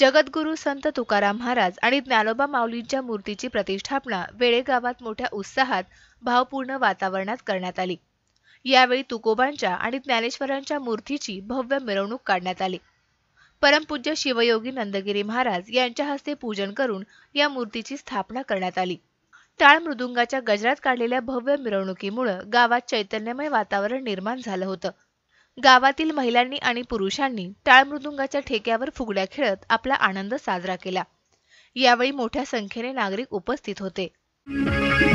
जगद्गुरु संत तुकाराम महाराज आणि ज्ञानोबा माऊलींच्या मूर्तीची प्रतिष्ठापना वेळेगावात मोठ्या उत्साहात भावपूर्ण वातावरणात करण्यात आली यावेळी तुकोबांच्या आणि ज्ञानेश्वरांच्या मूर्तीची भव्य मिरवणूक काढण्यात आली परमपूज्य शिवयोगी नंदगिरी महाराज यांच्या हस्ते पूजन करून या मूर्तीची स्थापना करण्यात आली टाळ मृदुंगाच्या गजरात काढलेल्या भव्य मिरवणुकीमुळे गावात चैतन्यमय वातावरण निर्माण झालं होतं गावातील महिलांनी आणि पुरुषांनी टाळमृदुंगाच्या ठेक्यावर फुगड्या खेळत आपला आनंद साजरा केला यावेळी मोठ्या संख्येने नागरिक उपस्थित होते